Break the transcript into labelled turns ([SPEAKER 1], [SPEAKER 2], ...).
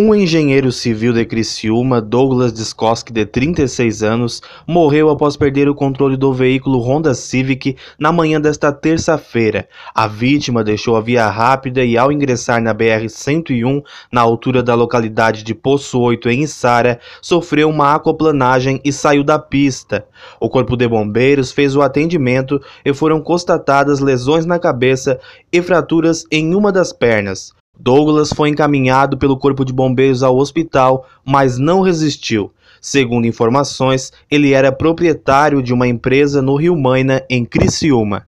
[SPEAKER 1] Um engenheiro civil de Criciúma, Douglas Diskoski, de 36 anos, morreu após perder o controle do veículo Honda Civic na manhã desta terça-feira. A vítima deixou a via rápida e, ao ingressar na BR-101, na altura da localidade de Poço 8, em Isara, sofreu uma aquaplanagem e saiu da pista. O Corpo de Bombeiros fez o atendimento e foram constatadas lesões na cabeça e fraturas em uma das pernas. Douglas foi encaminhado pelo Corpo de Bombeiros ao hospital, mas não resistiu. Segundo informações, ele era proprietário de uma empresa no Rio Maina, em Criciúma.